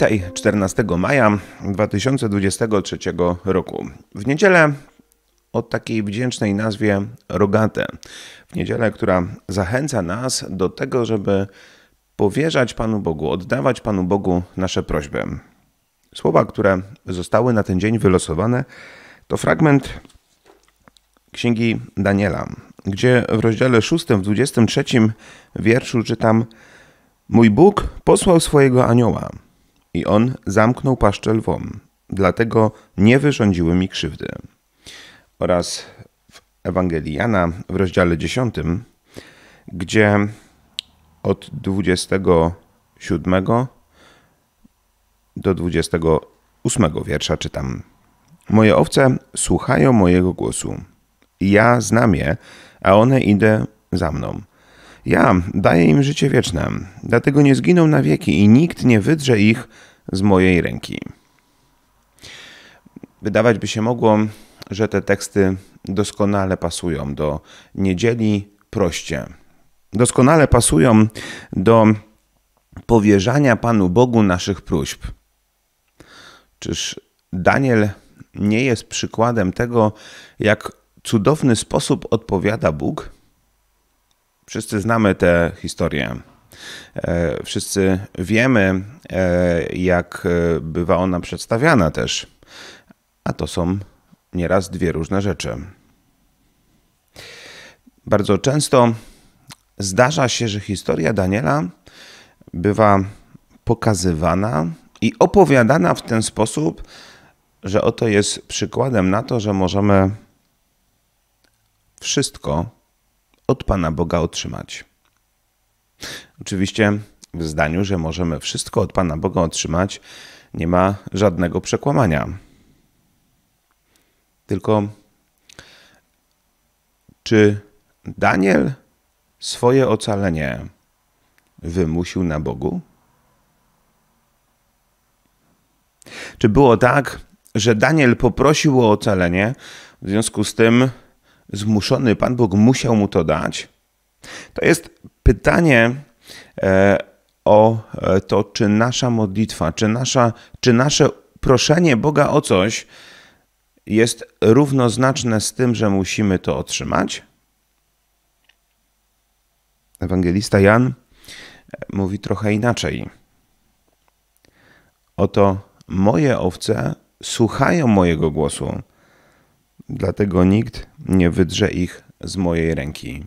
Witaj 14 maja 2023 roku. W niedzielę o takiej wdzięcznej nazwie Rogate. W niedzielę, która zachęca nas do tego, żeby powierzać Panu Bogu, oddawać Panu Bogu nasze prośby. Słowa, które zostały na ten dzień wylosowane, to fragment Księgi Daniela, gdzie w rozdziale 6, w 23 wierszu czytam: Mój Bóg posłał swojego anioła i on zamknął paszczę lwom, dlatego nie wyrządziły mi krzywdy. Oraz w Ewangelii Jana w rozdziale 10, gdzie od 27 do 28 wiersza czytam. Moje owce słuchają mojego głosu. Ja znam je, a one idę za mną. Ja daję im życie wieczne, dlatego nie zginą na wieki i nikt nie wydrze ich z mojej ręki. Wydawać by się mogło, że te teksty doskonale pasują do niedzieli proście. Doskonale pasują do powierzania Panu Bogu naszych próśb. Czyż Daniel nie jest przykładem tego, jak cudowny sposób odpowiada Bóg? Wszyscy znamy tę historię. E, wszyscy wiemy, e, jak e, bywa ona przedstawiana też, a to są nieraz dwie różne rzeczy. Bardzo często zdarza się, że historia Daniela bywa pokazywana i opowiadana w ten sposób, że oto jest przykładem na to, że możemy wszystko od Pana Boga otrzymać. Oczywiście w zdaniu, że możemy wszystko od Pana Boga otrzymać, nie ma żadnego przekłamania. Tylko czy Daniel swoje ocalenie wymusił na Bogu? Czy było tak, że Daniel poprosił o ocalenie, w związku z tym zmuszony Pan Bóg musiał mu to dać? To jest pytanie e, o e, to, czy nasza modlitwa, czy, nasza, czy nasze proszenie Boga o coś jest równoznaczne z tym, że musimy to otrzymać? Ewangelista Jan e, mówi trochę inaczej. Oto moje owce słuchają mojego głosu, dlatego nikt nie wydrze ich z mojej ręki.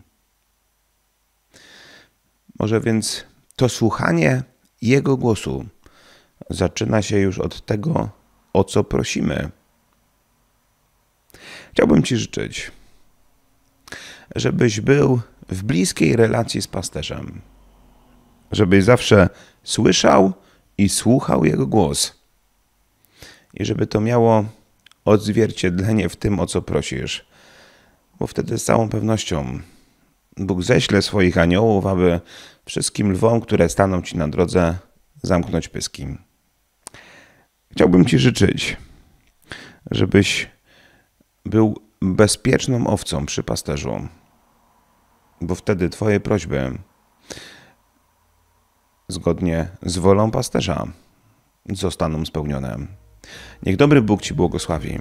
Może więc to słuchanie Jego głosu zaczyna się już od tego, o co prosimy. Chciałbym Ci życzyć, żebyś był w bliskiej relacji z pasterzem, żebyś zawsze słyszał i słuchał Jego głos i żeby to miało odzwierciedlenie w tym, o co prosisz, bo wtedy z całą pewnością Bóg ześle swoich aniołów, aby wszystkim lwom, które staną ci na drodze, zamknąć pyski. Chciałbym ci życzyć, żebyś był bezpieczną owcą przy pasterzu, bo wtedy twoje prośby zgodnie z wolą pasterza zostaną spełnione. Niech dobry Bóg ci błogosławi.